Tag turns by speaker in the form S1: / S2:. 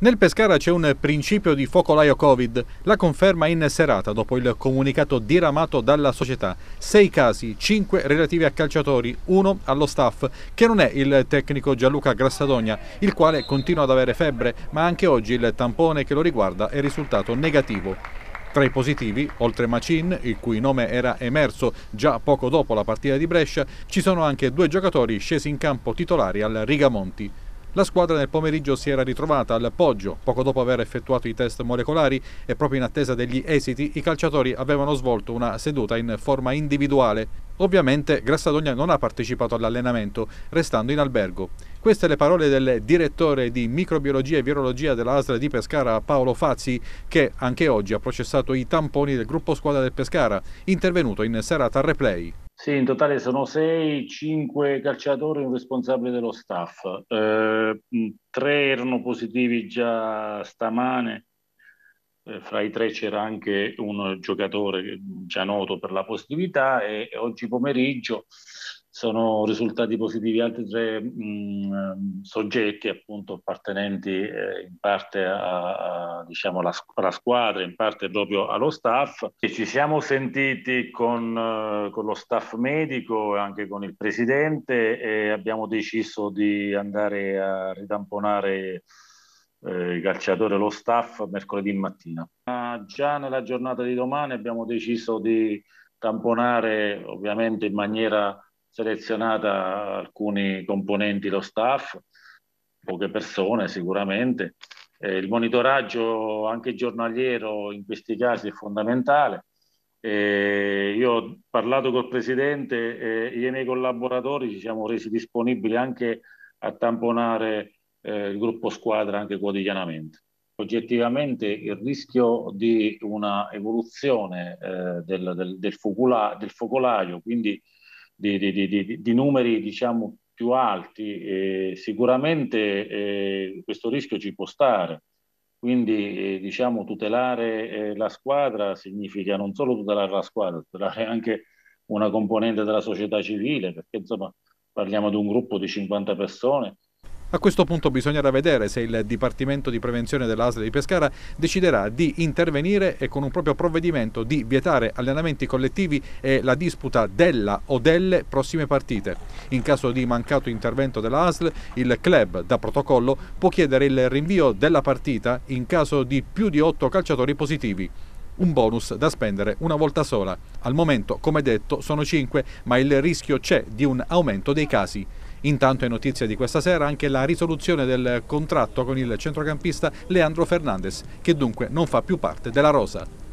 S1: Nel Pescara c'è un principio di focolaio Covid, la conferma in serata dopo il comunicato diramato dalla società. Sei casi, cinque relativi a calciatori, uno allo staff, che non è il tecnico Gianluca Grassadogna, il quale continua ad avere febbre, ma anche oggi il tampone che lo riguarda è risultato negativo. Tra i positivi, oltre Macin, il cui nome era emerso già poco dopo la partita di Brescia, ci sono anche due giocatori scesi in campo titolari al Rigamonti. La squadra nel pomeriggio si era ritrovata al Poggio, poco dopo aver effettuato i test molecolari e proprio in attesa degli esiti i calciatori avevano svolto una seduta in forma individuale. Ovviamente Grassadogna non ha partecipato all'allenamento, restando in albergo. Queste le parole del direttore di microbiologia e virologia dell'ASL di Pescara Paolo Fazzi, che anche oggi ha processato i tamponi del gruppo squadra del Pescara, intervenuto in serata replay.
S2: Sì, in totale sono 6, 5 calciatori e un responsabile dello staff. Eh, tre erano positivi già stamane, eh, fra i tre c'era anche un giocatore già noto per la positività e oggi pomeriggio sono risultati positivi altri tre mh, mm, soggetti appunto appartenenti eh, in parte a, a, diciamo, alla, alla, squadra, in parte proprio allo staff e ci siamo sentiti con, eh, con lo staff medico e anche con il presidente e abbiamo deciso di andare a ritamponare eh, i calciatori e lo staff mercoledì mattina. Ma già nella giornata di domani abbiamo deciso di tamponare ovviamente in maniera selezionata alcuni componenti, lo staff, poche persone sicuramente. Eh, il monitoraggio anche giornaliero in questi casi è fondamentale. Eh, io ho parlato col presidente e io e i miei collaboratori ci siamo resi disponibili anche a tamponare eh, il gruppo squadra anche quotidianamente. Oggettivamente il rischio di una evoluzione eh, del, del, del, focula, del focolaio, quindi di, di, di, di numeri diciamo, più alti, eh, sicuramente eh, questo rischio ci può stare. Quindi eh, diciamo, tutelare la squadra significa non solo tutelare la squadra, tutelare anche una componente della società civile, perché insomma
S1: parliamo di un gruppo di 50 persone a questo punto bisognerà vedere se il Dipartimento di Prevenzione dell'ASL di Pescara deciderà di intervenire e con un proprio provvedimento di vietare allenamenti collettivi e la disputa della o delle prossime partite. In caso di mancato intervento della il club da protocollo può chiedere il rinvio della partita in caso di più di otto calciatori positivi un bonus da spendere una volta sola. Al momento, come detto, sono cinque, ma il rischio c'è di un aumento dei casi. Intanto è notizia di questa sera anche la risoluzione del contratto con il centrocampista Leandro Fernandez, che dunque non fa più parte della rosa.